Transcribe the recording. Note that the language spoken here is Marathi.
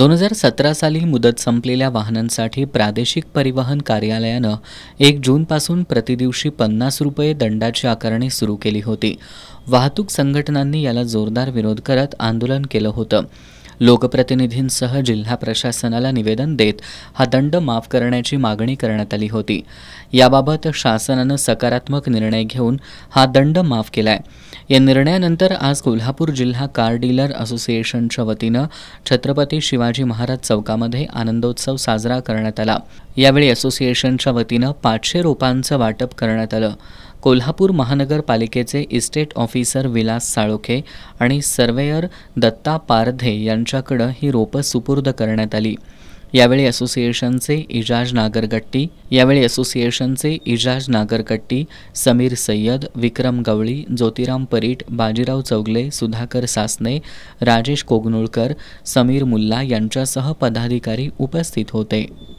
दोन हजार सतरा साली मुदत संपलेल्या वाहनांसाठी प्रादेशिक परिवहन कार्यालयानं एक जूनपासून प्रतिदिवशी पन्नास रुपये दंडाची आकारणी सुरू केली होती वाहतूक संघटनांनी याला जोरदार विरोध करत आंदोलन केलं होतं लोकप्रतिनिधींसह जिल्हा प्रशासनाला निवेदन देत हा दंड माफ करण्याची मागणी करण्यात आली होती याबाबत शासनानं सकारात्मक निर्णय घेऊन हा दंड माफ केला आहे या निर्णयानंतर आज कोल्हापूर जिल्हा कार डीलर असोसिएशनच्या वतीनं छत्रपती शिवाजी महाराज चौकामध्ये आनंदोत्सव साजरा करण्यात आला यावेळी असोसिएशनच्या वतीनं पाचशे रोपांचं वाटप करण्यात आलं कोल्हापूर महानगरपालिकेचे इस्टेट ऑफिसर विलास साळोखे आणि सर्वेयर दत्ता पारधे यांच्याकडं ही रोपं सुपूर्द करण्यात आली यावेळी असोसिएशनचे इजाज नागरकट्टी यावेळी असोसिएशनचे इजाज नागरकट्टी समीर सय्यद विक्रम गवळी ज्योतिराम परीट बाजीराव चौगले सुधाकर सासने राजेश कोगनुळकर समीर मुल्ला यांच्यासह पदाधिकारी उपस्थित होते